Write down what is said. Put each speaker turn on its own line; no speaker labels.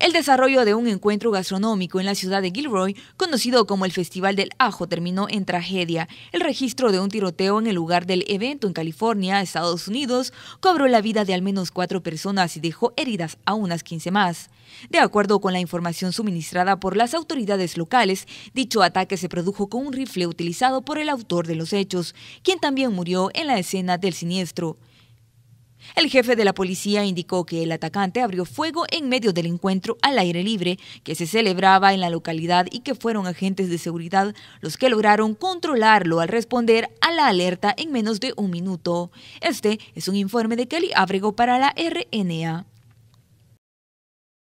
El desarrollo de un encuentro gastronómico en la ciudad de Gilroy, conocido como el Festival del Ajo, terminó en tragedia. El registro de un tiroteo en el lugar del evento en California, Estados Unidos, cobró la vida de al menos cuatro personas y dejó heridas a unas 15 más. De acuerdo con la información suministrada por las autoridades locales, dicho ataque se produjo con un rifle utilizado por el autor de los hechos, quien también murió en la escena del siniestro. El jefe de la policía indicó que el atacante abrió fuego en medio del encuentro al aire libre que se celebraba en la localidad y que fueron agentes de seguridad los que lograron controlarlo al responder a la alerta en menos de un minuto. Este es un informe de Kelly Abrego para la RNA.